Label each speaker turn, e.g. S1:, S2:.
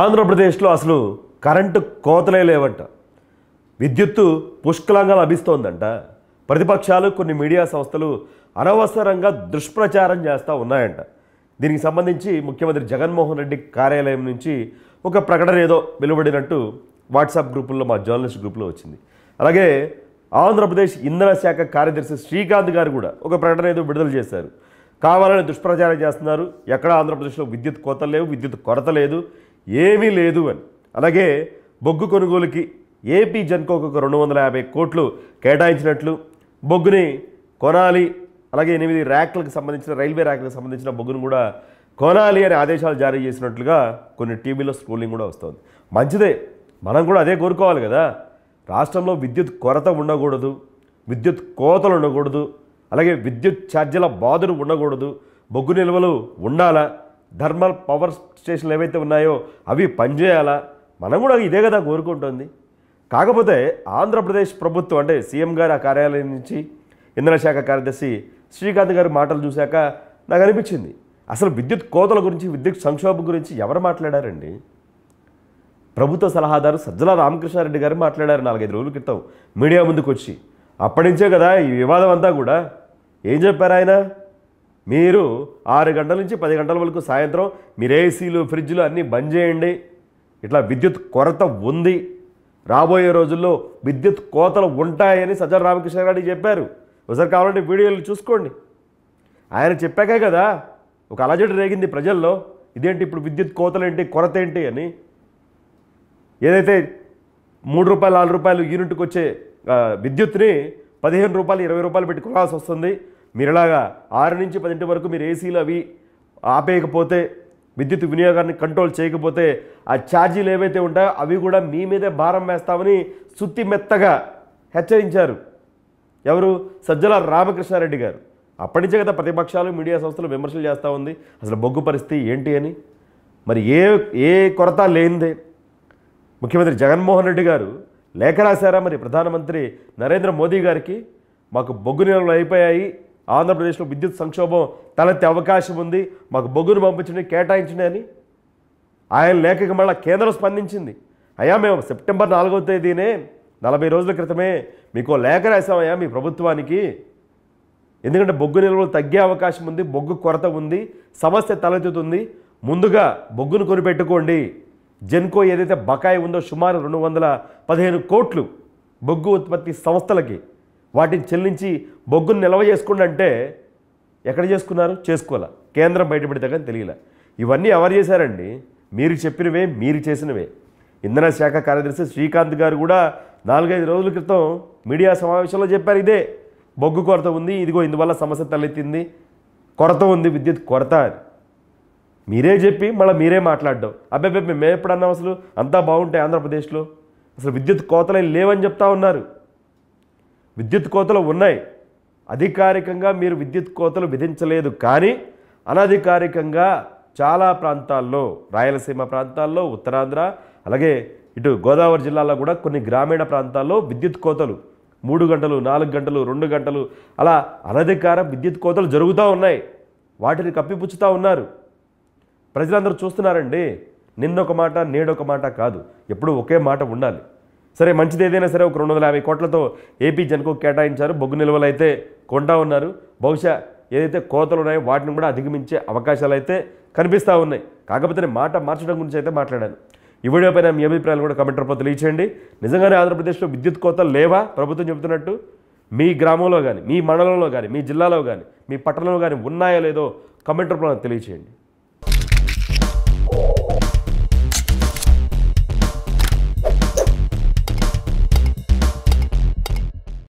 S1: ఆంధ్రప్రదేశ్లో అసలు కరెంటు కోతలే లేవంట విద్యుత్తు పుష్కలంగా లభిస్తోందంట ప్రతిపక్షాలు కొన్ని మీడియా సంస్థలు అనవసరంగా దుష్ప్రచారం చేస్తూ ఉన్నాయంట దీనికి సంబంధించి ముఖ్యమంత్రి జగన్మోహన్ రెడ్డి కార్యాలయం నుంచి ఒక ప్రకటన ఏదో వెలువడినట్టు వాట్సాప్ గ్రూపుల్లో మా జర్నలిస్ట్ గ్రూప్లో వచ్చింది అలాగే ఆంధ్రప్రదేశ్ ఇంధన శాఖ కార్యదర్శి శ్రీకాంత్ గారు కూడా ఒక ప్రకటన ఏదో విడుదల చేశారు కావాలని దుష్ప్రచారం చేస్తున్నారు ఎక్కడ ఆంధ్రప్రదేశ్లో విద్యుత్ కోత లేవు విద్యుత్ కొరత లేదు ఏమీ లేదు అని అలాగే బొగ్గు కొనుగోలుకి ఏపీ జన్కోకు రెండు వందల యాభై కోట్లు కేటాయించినట్లు బొగ్గుని కొనాలి అలాగే ఎనిమిది ర్యాక్లకు సంబంధించిన రైల్వే ర్యాక్లకు సంబంధించిన బొగ్గును కూడా కొనాలి అనే ఆదేశాలు జారీ చేసినట్లుగా కొన్ని టీవీలో స్క్రోలింగ్ కూడా వస్తుంది మంచిదే మనం కూడా అదే కోరుకోవాలి కదా రాష్ట్రంలో విద్యుత్ కొరత ఉండకూడదు విద్యుత్ కోతలు ఉండకూడదు అలాగే విద్యుత్ ఛార్జీల బాధలు ఉండకూడదు బొగ్గు నిల్వలు ఉండాలా థర్మల్ పవర్ స్టేషన్లు ఏవైతే ఉన్నాయో అవి పనిచేయాలా మనం కూడా ఇదే కదా కోరుకుంటుంది కాకపోతే ఆంధ్రప్రదేశ్ ప్రభుత్వం అంటే సీఎం గారు ఆ కార్యాలయం నుంచి ఇంధన శాఖ కార్యదర్శి శ్రీకాంత్ గారి మాటలు చూశాక నాకు అనిపించింది అసలు విద్యుత్ కోతల గురించి విద్యుత్ సంక్షోభం గురించి ఎవరు మాట్లాడారండి ప్రభుత్వ సలహాదారు సజ్జల రామకృష్ణారెడ్డి గారు మాట్లాడారు నాలుగైదు రోజుల క్రితం మీడియా ముందుకు వచ్చి అప్పటి నుంచే కదా ఈ వివాదం అంతా కూడా ఏం చెప్పారు ఆయన మీరు ఆరు గంటల నుంచి పది గంటల వరకు సాయంత్రం మీరు ఏసీలు ఫ్రిడ్జ్లు అన్నీ బంద్ చేయండి ఇట్లా విద్యుత్ కొరత ఉంది రాబోయే రోజుల్లో విద్యుత్ కోతలు ఉంటాయని సజ్జన రామకృష్ణ రెడ్డి చెప్పారు ఒకసారి కావాలంటే వీడియోలు చూసుకోండి ఆయన చెప్పాకే కదా ఒక అలజడి రేగింది ప్రజల్లో ఇదేంటి ఇప్పుడు విద్యుత్ కోతలు ఏంటి కొరత ఏంటి అని ఏదైతే మూడు రూపాయలు నాలుగు రూపాయలు యూనిట్కి వచ్చే విద్యుత్ని పదిహేను రూపాయలు ఇరవై రూపాయలు పెట్టుకోవాల్సి వస్తుంది మీరులాగా ఆరు నుంచి పదింటి వరకు మీరు ఏసీలు అవి ఆపేయకపోతే విద్యుత్ వినియోగాన్ని కంట్రోల్ చేయకపోతే ఆ ఛార్జీలు ఏవైతే ఉంటాయో అవి కూడా మీ మీదే భారం వేస్తామని సుత్తి మెత్తగా హెచ్చరించారు ఎవరు సజ్జల రామకృష్ణారెడ్డి గారు అప్పటి నుంచే కదా ప్రతిపక్షాలు మీడియా సంస్థలు విమర్శలు చేస్తూ ఉంది అసలు బొగ్గు పరిస్థితి ఏంటి అని మరి ఏ ఏ కొరత లేనిదే ముఖ్యమంత్రి జగన్మోహన్ రెడ్డి గారు లేఖ రాశారా మరి ప్రధానమంత్రి నరేంద్ర మోదీ గారికి మాకు బొగ్గు నిల్వలు అయిపోయాయి ఆంధ్రప్రదేశ్లో విద్యుత్ సంక్షోభం తలెత్తే అవకాశం ఉంది మాకు బొగ్గును పంపించండి కేటాయించండి అని ఆయన లేఖకు మళ్ళీ కేంద్రం స్పందించింది అయ్యా మేము సెప్టెంబర్ నాలుగవ తేదీనే నలభై రోజుల క్రితమే మీకు లేఖ రాసామయ్యా మీ ప్రభుత్వానికి ఎందుకంటే బొగ్గు నిల్వలు తగ్గే అవకాశం ఉంది బొగ్గు కొరత ఉంది సమస్య తలెత్తుతుంది ముందుగా బొగ్గును కొనిపెట్టుకోండి జెన్కో ఏదైతే బకాయి ఉందో సుమారు రెండు వందల పదిహేను కోట్లు బొగ్గు ఉత్పత్తి సంస్థలకి వాటిని చెల్లించి బొగ్గును నిల్వ చేసుకోండి అంటే ఎక్కడ చేసుకున్నారు చేసుకోవాలా కేంద్రం బయటపెడితే కానీ తెలియలే ఇవన్నీ ఎవరు చేశారండి మీరు చెప్పినవే మీరు చేసినవే ఇంధన శాఖ కార్యదర్శి శ్రీకాంత్ గారు కూడా నాలుగైదు రోజుల క్రితం మీడియా సమావేశంలో చెప్పారు ఇదే బొగ్గు కొరత ఉంది ఇదిగో ఇందువల్ల సమస్య తలెత్తింది కొరత ఉంది విద్యుత్ కొరత అని మీరే చెప్పి మళ్ళీ మీరే మాట్లాడడం అబ్బాయి మేము ఎప్పుడన్నా అసలు అంతా బాగుంటాయి ఆంధ్రప్రదేశ్లో అసలు విద్యుత్ కోతలే లేవని చెప్తా ఉన్నారు విద్యుత్ కోతలు ఉన్నాయి అధికారికంగా మీరు విద్యుత్ కోతలు విధించలేదు కానీ అనధికారికంగా చాలా ప్రాంతాల్లో రాయలసీమ ప్రాంతాల్లో ఉత్తరాంధ్ర అలాగే ఇటు గోదావరి జిల్లాలో కూడా కొన్ని గ్రామీణ ప్రాంతాల్లో విద్యుత్ కోతలు మూడు గంటలు నాలుగు గంటలు రెండు గంటలు అలా అనధికార విద్యుత్ కోతలు జరుగుతూ ఉన్నాయి వాటిని కప్పిపుచ్చుతూ ఉన్నారు ప్రజలందరూ చూస్తున్నారండి నిన్నొక మాట నేడొక మాట కాదు ఎప్పుడు ఒకే మాట ఉండాలి సరే మంచిది ఏదైనా సరే ఒక రెండు వందల యాభై కోట్లతో ఏపీ జనకు కేటాయించారు బొగ్గు నిల్వలు అయితే కొంటా ఉన్నారు బహుశా ఏదైతే కోతలు ఉన్నాయో వాటిని కూడా అధిగమించే అవకాశాలు అయితే కనిపిస్తూ ఉన్నాయి కాకపోతే నేను మాట మార్చడం గురించి అయితే మాట్లాడాను ఈ వీడియో పైన మీ అభిప్రాయాలు కూడా కమెంట్ రూపంలో తెలియచేయండి నిజంగానే ఆంధ్రప్రదేశ్లో విద్యుత్ కోతలు లేవా ప్రభుత్వం చెబుతున్నట్టు మీ గ్రామంలో కానీ మీ మండలంలో కానీ మీ జిల్లాలో కానీ మీ పట్టణంలో కానీ ఉన్నాయో లేదో కమెంట్ రూపంలో తెలియచేయండి